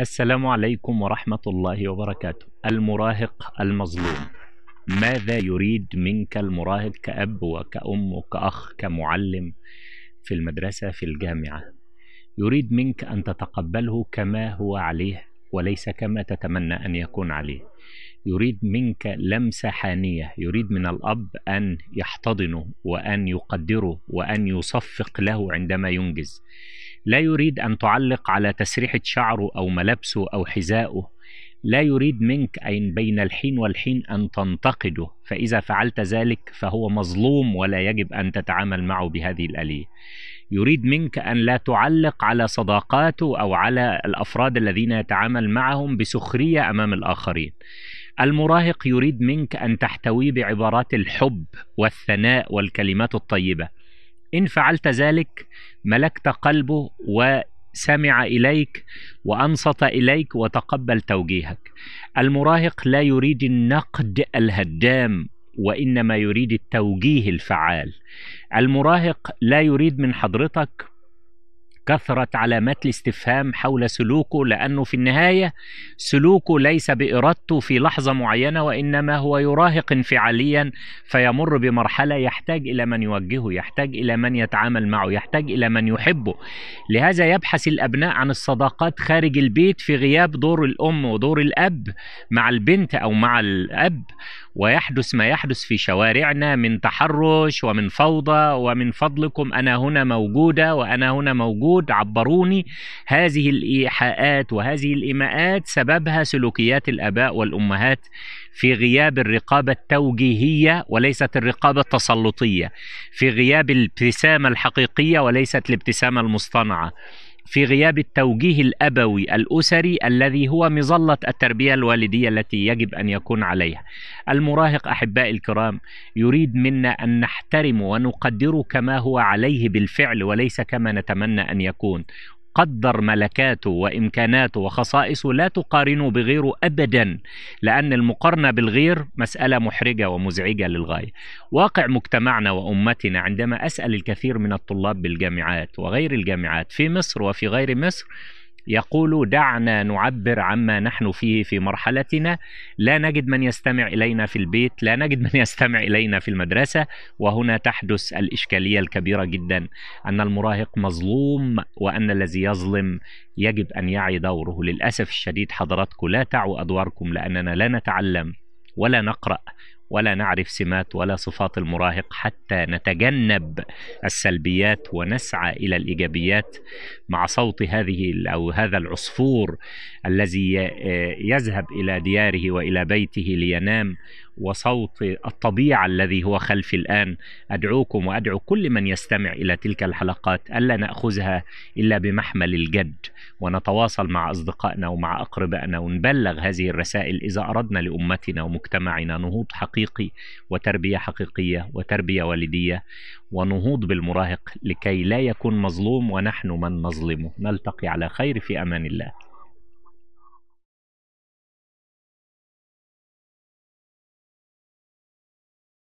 السلام عليكم ورحمة الله وبركاته المراهق المظلوم ماذا يريد منك المراهق كأب وكأم وكأخ كمعلم في المدرسة في الجامعة يريد منك أن تتقبله كما هو عليه وليس كما تتمنى أن يكون عليه يريد منك لمسة حانية يريد من الأب أن يحتضنه وأن يقدره وأن يصفق له عندما ينجز لا يريد أن تعلق على تسريحة شعره أو ملابسه أو حذائه لا يريد منك أن بين الحين والحين أن تنتقده فإذا فعلت ذلك فهو مظلوم ولا يجب أن تتعامل معه بهذه الآلية يريد منك أن لا تعلق على صداقاته أو على الأفراد الذين يتعامل معهم بسخرية أمام الآخرين المراهق يريد منك أن تحتويه بعبارات الحب والثناء والكلمات الطيبة إن فعلت ذلك ملكت قلبه وسمع إليك وأنصت إليك وتقبل توجيهك المراهق لا يريد النقد الهدام وإنما يريد التوجيه الفعال المراهق لا يريد من حضرتك كثرت علامات الاستفهام حول سلوكه لأنه في النهاية سلوكه ليس بإرادته في لحظة معينة وإنما هو يراهق انفعاليا فيمر بمرحلة يحتاج إلى من يوجهه يحتاج إلى من يتعامل معه يحتاج إلى من يحبه لهذا يبحث الأبناء عن الصداقات خارج البيت في غياب دور الأم ودور الأب مع البنت أو مع الأب ويحدث ما يحدث في شوارعنا من تحرش ومن فوضى ومن فضلكم انا هنا موجوده وانا هنا موجود عبروني هذه الايحاءات وهذه الايماءات سببها سلوكيات الاباء والامهات في غياب الرقابه التوجيهيه وليست الرقابه التسلطيه في غياب الابتسامه الحقيقيه وليست الابتسامه المصطنعه في غياب التوجيه الابوي الاسري الذي هو مظله التربيه الوالديه التي يجب ان يكون عليها. المراهق احبائي الكرام يريد منا ان نحترمه ونقدره كما هو عليه بالفعل وليس كما نتمنى ان يكون، قدر ملكاته وامكاناته وخصائصه لا تقارنه بغيره ابدا لان المقارنه بالغير مساله محرجه ومزعجه للغايه. واقع مجتمعنا وامتنا عندما اسال الكثير من الطلاب بالجامعات وغير الجامعات في مصر وفي غير مصر يقول دعنا نعبر عما نحن فيه في مرحلتنا لا نجد من يستمع الينا في البيت لا نجد من يستمع الينا في المدرسه وهنا تحدث الاشكاليه الكبيره جدا ان المراهق مظلوم وان الذي يظلم يجب ان يعي دوره للاسف الشديد حضراتكم لا تعوا ادواركم لاننا لا نتعلم ولا نقرا ولا نعرف سمات ولا صفات المراهق حتى نتجنب السلبيات ونسعى الى الايجابيات مع صوت هذه او هذا العصفور الذي يذهب الى دياره والى بيته لينام وصوت الطبيعه الذي هو خلفي الان ادعوكم وادعو كل من يستمع الى تلك الحلقات الا ناخذها الا بمحمل الجد ونتواصل مع اصدقائنا ومع اقربائنا ونبلغ هذه الرسائل اذا اردنا لامتنا ومجتمعنا نهوض حقيقي حقيقي وتربية حقيقية وتربية والدية ونهوض بالمراهق لكي لا يكون مظلوم ونحن من نظلمه نلتقي على خير في أمان الله